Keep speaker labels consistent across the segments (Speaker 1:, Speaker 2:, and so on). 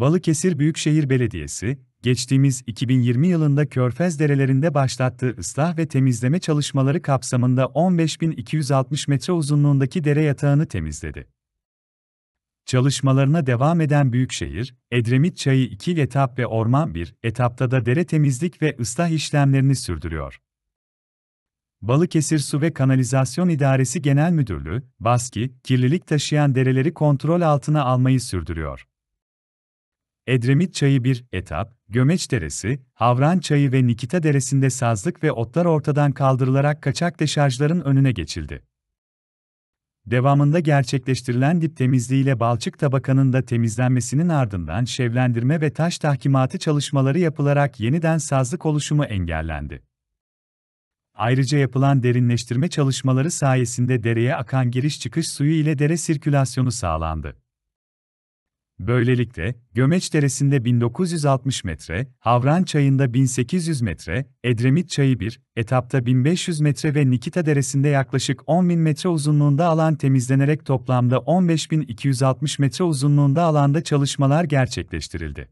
Speaker 1: Balıkesir Büyükşehir Belediyesi, geçtiğimiz 2020 yılında Körfez derelerinde başlattığı ıslah ve temizleme çalışmaları kapsamında 15.260 metre uzunluğundaki dere yatağını temizledi. Çalışmalarına devam eden Büyükşehir, Edremit Çayı 2 etap ve Orman 1 etapta da dere temizlik ve ıslah işlemlerini sürdürüyor. Balıkesir Su ve Kanalizasyon İdaresi Genel Müdürlüğü, BASKİ, kirlilik taşıyan dereleri kontrol altına almayı sürdürüyor. Edremit Çayı bir etap, Gömeç Deresi, Havran Çayı ve Nikita Deresi'nde sazlık ve otlar ortadan kaldırılarak kaçak deşarjların önüne geçildi. Devamında gerçekleştirilen dip temizliğiyle balçık tabakanın da temizlenmesinin ardından şevlendirme ve taş tahkimatı çalışmaları yapılarak yeniden sazlık oluşumu engellendi. Ayrıca yapılan derinleştirme çalışmaları sayesinde dereye akan giriş çıkış suyu ile dere sirkülasyonu sağlandı. Böylelikle, Gömeç Deresi'nde 1960 metre, Havran Çayı'nda 1800 metre, Edremit Çayı 1, etapta 1500 metre ve Nikita Deresi'nde yaklaşık 10.000 metre uzunluğunda alan temizlenerek toplamda 15.260 metre uzunluğunda alanda çalışmalar gerçekleştirildi.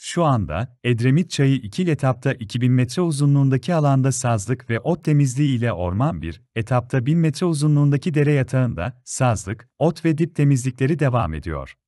Speaker 1: Şu anda, Edremit Çayı iki etapta 2000 metre uzunluğundaki alanda sazlık ve ot temizliği ile orman bir, etapta 1000 metre uzunluğundaki dere yatağında, sazlık, ot ve dip temizlikleri devam ediyor.